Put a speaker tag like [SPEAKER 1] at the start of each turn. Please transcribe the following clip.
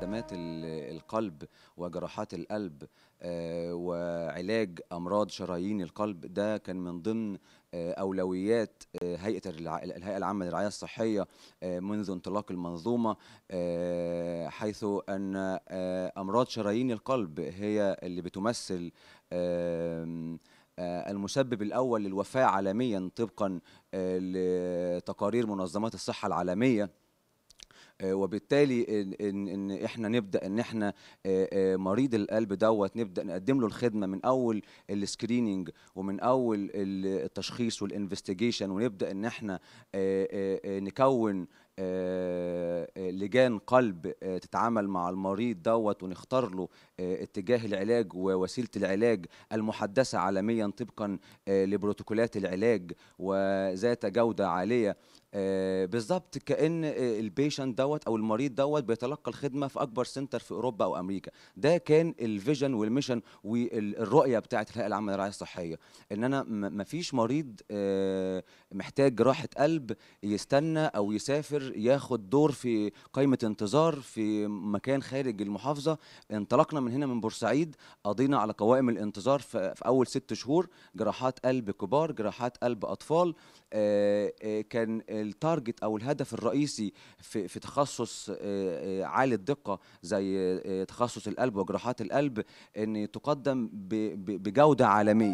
[SPEAKER 1] خدمات القلب وجراحات القلب آه، وعلاج امراض شرايين القلب ده كان من ضمن آه، اولويات آه، هيئه الهيئه العامه للرعايه الصحيه منذ انطلاق المنظومه حيث ان امراض شرايين القلب هي اللي بتمثل المسبب الاول للوفاه عالميا طبقا لتقارير منظمات الصحه العالميه آه، وبالتالي ان, إن احنا نبدا ان احنا آه، آه، مريض القلب دوت نبدا نقدم له الخدمه من اول السكريننج ومن اول التشخيص والانفستيجيشن ونبدا ان احنا نكون آه، آه، لجان قلب آه، تتعامل مع المريض دوت ونختار له اتجاه العلاج ووسيله العلاج المحدثه عالميا طبقا لبروتوكولات العلاج وذات جوده عاليه بالظبط كان البيشنت دوت او المريض دوت بيتلقى الخدمه في اكبر سنتر في اوروبا او امريكا ده كان الفيجن والميشن والرؤيه بتاعه الهيئه العامه للرعايه الصحيه ان انا مفيش مريض محتاج جراحه قلب يستنى او يسافر ياخد دور في قائمه انتظار في مكان خارج المحافظه انطلقنا من هنا من بورسعيد قضينا على قوائم الانتظار في اول ست شهور جراحات قلب كبار جراحات قلب اطفال آه، آه، كان التارجت او الهدف الرئيسي في, في تخصص آه، عالي الدقه زي تخصص القلب وجراحات القلب ان تقدم بجوده عالميه